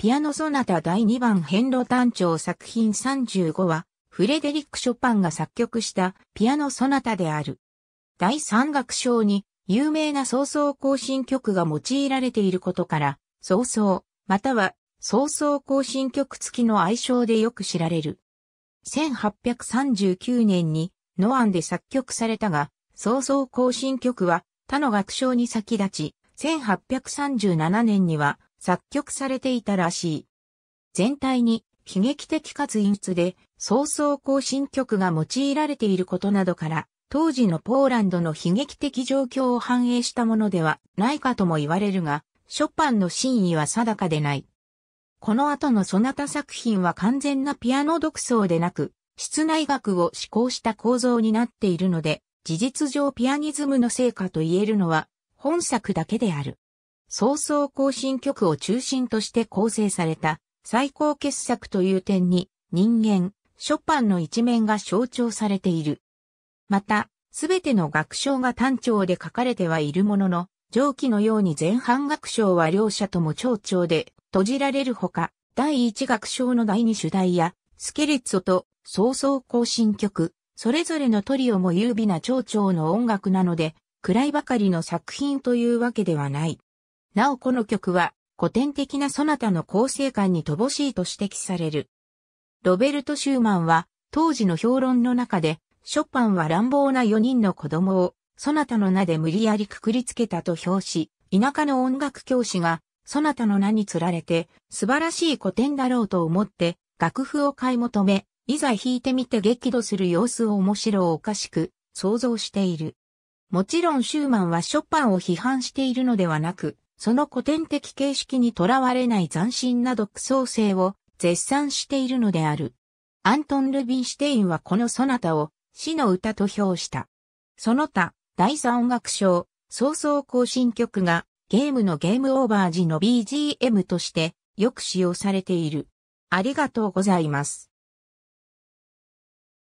ピアノソナタ第2番変路単調作品35は、フレデリック・ショパンが作曲したピアノソナタである。第3楽章に有名な早々行進曲が用いられていることから、早々、または早々行進曲付きの愛称でよく知られる。1839年にノアンで作曲されたが、早々行進曲は他の楽章に先立ち、1837年には作曲されていたらしい。全体に悲劇的かつ陰鬱で、早々行進曲が用いられていることなどから、当時のポーランドの悲劇的状況を反映したものではないかとも言われるが、ショパンの真意は定かでない。この後のソナタ作品は完全なピアノ独奏でなく、室内楽を志向した構造になっているので、事実上ピアニズムの成果と言えるのは本作だけである。早々行進曲を中心として構成された最高傑作という点に人間、ショパンの一面が象徴されている。また、すべての楽章が単調で書かれてはいるものの、上記のように前半楽章は両者とも長調で閉じられるほか、第一楽章の第二主題や、スケレッツォと早々行進曲、それぞれのトリオも優美な長調の音楽なので、暗いばかりの作品というわけではない。なおこの曲は古典的なソナタの構成感に乏しいと指摘される。ロベルト・シューマンは当時の評論の中でショパンは乱暴な4人の子供をソナタの名で無理やりくくりつけたと評し、田舎の音楽教師がソナタの名につられて素晴らしい古典だろうと思って楽譜を買い求め、いざ弾いてみて激怒する様子を面白おかしく想像している。もちろんシューマンはショパンを批判しているのではなく、その古典的形式にとらわれない斬新な独創性を絶賛しているのである。アントン・ルビンシュテインはこのソナタを死の歌と評した。その他、第三音楽賞、早々更新曲がゲームのゲームオーバー時の BGM としてよく使用されている。ありがとうございます。